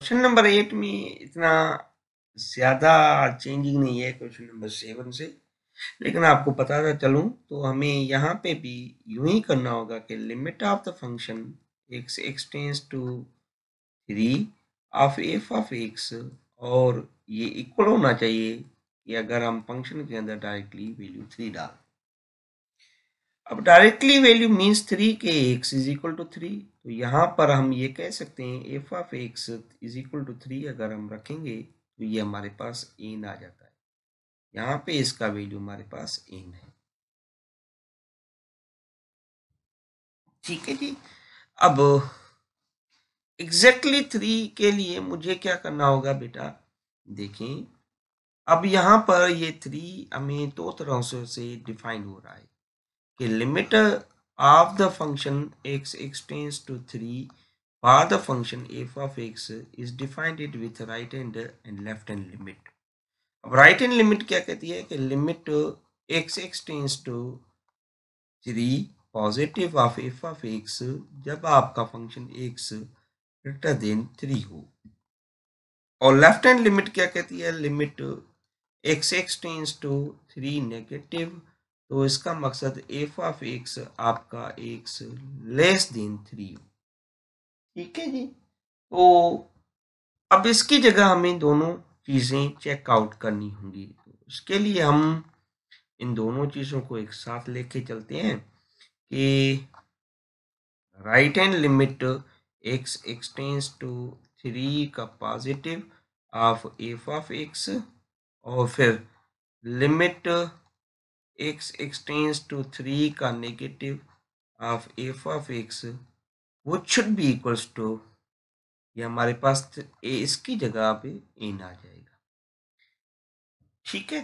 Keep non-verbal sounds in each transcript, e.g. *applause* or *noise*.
question number eight में इतना ज़्यादा चेंजिंग नहीं है क्वेश्चन नंबर सेवन से लेकिन आपको बताता चलूँ तो हमें यहाँ पे भी यूं ही करना होगा कि limit of the function x x tends to three of f of x और ये इक्वल होना चाहिए कि अगर हम फंक्शन के अंदर डायरेक्टली वैल्यू थ्री डाल अब डायरेक्टली वैल्यू मीन्स थ्री के x is equal to three तो यहाँ पर हम ये कह सकते हैं f of x is equal to three अगर हम रखेंगे तो ये हमारे पास एन आ जाता है यहाँ पे इसका वैल्यू हमारे पास एन है ठीक है जी अब एग्जैक्टली exactly थ्री के लिए मुझे क्या करना होगा बेटा देखें अब यहाँ पर ये थ्री हमें दो तरह से डिफाइन हो रहा है कि limit of the function x extends to 3 for the function f of x is defined it with right hand and left hand limit अब राइट हैंड लिमिट क्या कहती है कि limit x x tends to three positive of f of x जब आपका function x greater than three हो और left hand limit क्या कहती है limit x x tends to three negative तो इसका मकसद एफ ऑफ एक्स आपका एक्स लेस देन थ्री ठीक है जी तो अब इसकी जगह हमें दोनों चीज़ें चेकआउट करनी होंगी तो इसके लिए हम इन दोनों चीज़ों को एक साथ लेके चलते हैं कि right hand limit x x tends to three का positive of f of x और फिर limit x x tends to three का negative of f of x वो शुड बी इक्वल्स टू ये हमारे पास ए इसकी जगह पे एन आ जाएगा ठीक है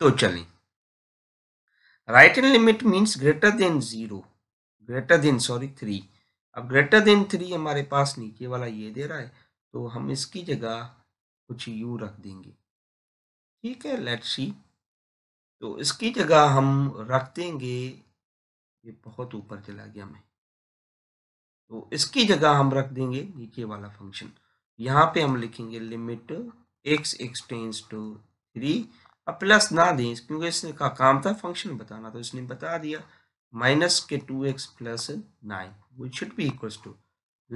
तो चलें right hand limit means greater than zero greater than sorry three अब ग्रेटर देन थ्री हमारे पास नीचे वाला ये दे रहा है तो हम इसकी जगह कुछ यू रख देंगे ठीक है लेट्स सी तो इसकी जगह हम रख देंगे ये बहुत ऊपर चला गया मैं तो इसकी जगह हम रख देंगे नीचे वाला फंक्शन यहाँ पे हम लिखेंगे limit x x tends to three अब प्लस ना दें क्योंकि इसने का काम था फंक्शन बताना तो इसने बता दिया minus k two x plus nine which should be equals to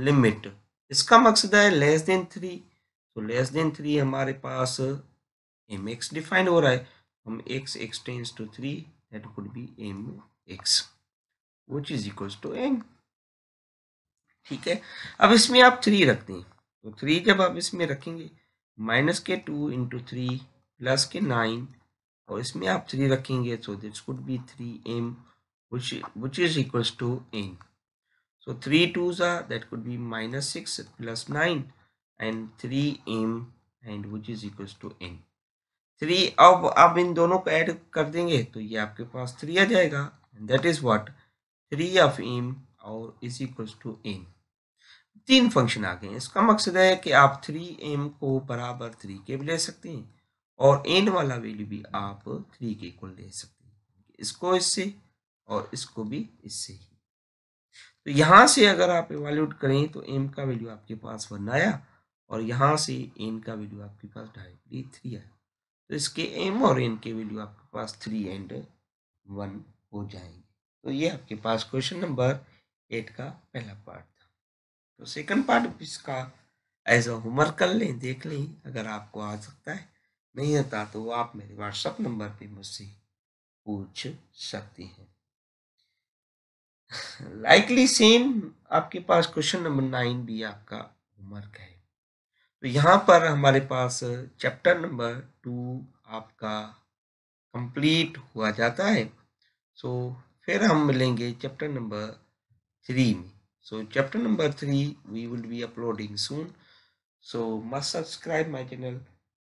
limit इसका मकसद है लेस देन थ्री तो लेस देन थ्री हमारे पास एम एक्स डिफाइन हो रहा है from x x tends to 3 that could be m x which is equals to m ठीक है अब इसमें आप थ्री रखते हैं तो थ्री जब आप इसमें रखेंगे minus k two into three plus k nine और इसमें आप थ्री रखेंगे so this could be three m which which is equals to n so 3 twos are that could be minus 6 plus 9 and 3 m and which is equals to n three अब आप इन दोनों को add कर देंगे तो ये आपके पास थ्री आ जाएगा that is what three of m और इज इक्वल्स टू एम तीन फंक्शन आ गए इसका मकसद है कि आप थ्री एम को बराबर थ्री के भी ले सकते हैं और एन वाला वैल्यू भी आप थ्री के इक्वल ले सकते हैं इसको इससे और इसको भी इससे ही तो यहाँ से अगर आप एवाल्यूट करें तो एम का वैल्यू आपके पास वन आया और यहाँ से एन का वैल्यू आपके पास डायरेक्टली थ्री आया तो इसके एम और एन के वैल्यू आपके पास थ्री एंड वन हो जाएंगे तो ये आपके पास क्वेश्चन नंबर एट का पहला पार्ट था तो सेकंड पार्ट इसका एज अ होमवर्क कर लें देख लें अगर आपको आ सकता है नहीं आता तो वो आप मेरे व्हाट्सअप नंबर पे मुझसे पूछ सकती हैं लाइकली *laughs* सेम आपके पास क्वेश्चन नंबर नाइन भी आपका होमवर्क है तो यहाँ पर हमारे पास चैप्टर नंबर टू आपका कंप्लीट हुआ जाता है सो so, फिर हम मिलेंगे चैप्टर नंबर थ्री में so chapter number three we will be uploading soon so must subscribe my channel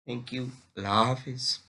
thank you अल्लाह हाफिज़